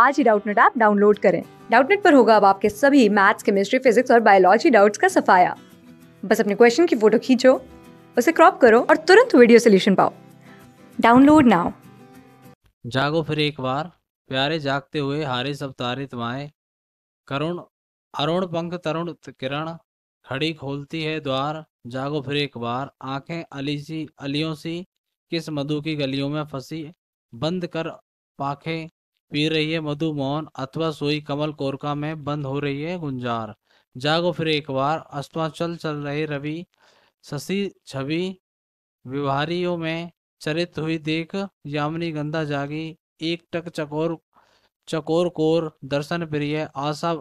आज ही Doubtnut app download करें डाउटनेट पर होगा अब आपके सभी मैथ्स केमिस्ट्री फिजिक्स और बायोलॉजी डाउट्स का सफाया बस अपने क्वेश्चन की फोटो खींचो उसे क्रॉप करो और तुरंत वीडियो सोल्यूशन पाओ डाउनलोड नाउ जागो फिर एक बार प्यारे जागते हुए हारे सब तारे तुम्हारे करुण अरुण पंख तरुण किरण खड़ी खोलती है द्वार जागो फिर एक बार आंखें अली सी अलियों सी किस मधु की गलियों में फंसी बंद कर पाखें पी रही है मोहन अथवा सोई कमल कोरका में बंद हो रही है गुंजार जागो फिर एक बार अस्तवा चल चल रहे रवि शशि छवि व्यवहारियों में चरित हुई देख यामिनी गंदा जागी एक टक चकोर चकोर कोर दर्शन प्रिय आशा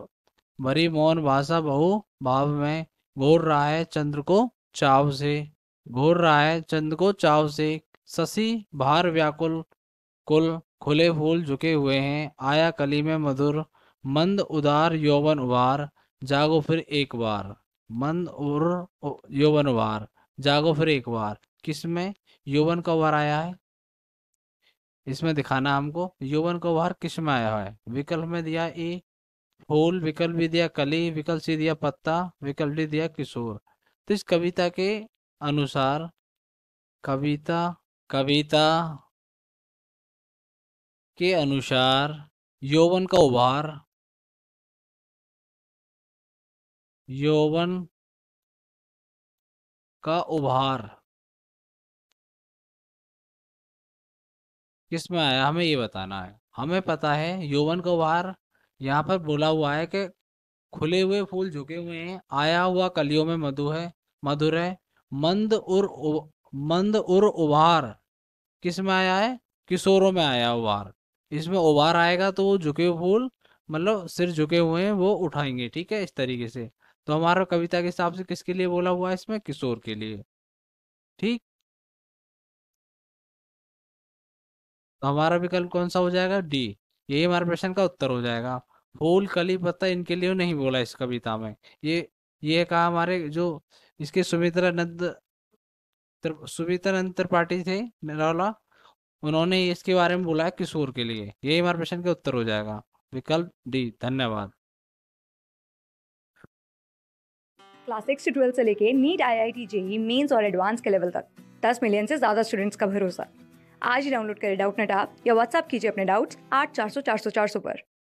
भरी मौन भाषा बहु भाव में घोर रहा है चंद्र को चाव से घोर रहा है चंद्र को चाव से शशि भार व्याकुल कुल खुले फूल झुके हुए हैं आया कली में मधुर मंद उदार यौवन उवार जागो फिर एक बार मंद और यौवन उवार जागो फिर एक बार किसमें यौवन का वार आया है इसमें दिखाना हमको यौवन का वार किस में आया है विकल्प में दिया ए फूल विकल्प भी दिया कली विकल्प से दिया पत्ता विकल्प भी दिया किशोर तो इस कविता के अनुसार कविता कविता के अनुसार यौवन का उभार यौवन का उभार किस में आया हमें ये बताना है हमें पता है यौवन का उभार यहाँ पर बोला हुआ है कि खुले हुए फूल झुके हुए हैं आया हुआ कलियों में मधु है मधुर है मंद उर मंद उर उभार किस में आया है किशोरों में आया उभार इसमें उबार आएगा तो वो झुके फूल मतलब सिर झुके हुए हैं वो उठाएंगे ठीक है इस तरीके से तो हमारा कविता के हिसाब से किसके लिए बोला हुआ है इसमें किशोर के लिए ठीक तो हमारा विकल्प कौन सा हो जाएगा डी यही हमारे प्रश्न का उत्तर हो जाएगा फूल कली पत्ता इनके लिए नहीं बोला इस कविता में ये ये कहा हमारे जो इसके सुमित्रा नंद सुमित्रा नंद त्रिपाठी थे उन्होंने इसके बारे में बोला है किशोर के लिए यही हमारे प्रश्न का उत्तर हो जाएगा विकल्प डी धन्यवाद क्लास सिक्स से ट्वेल्थ से लेके NEET I I T JEE mains और एडवांस के लेवल तक दस मिलियन से ज़्यादा स्टूडेंट्स का भरोसा आज ही डाउनलोड करें डाउट नेट आप या व्हाट्सअप कीजिए अपने डाउट्स आठ चार सौ चार सौ चार सौ पर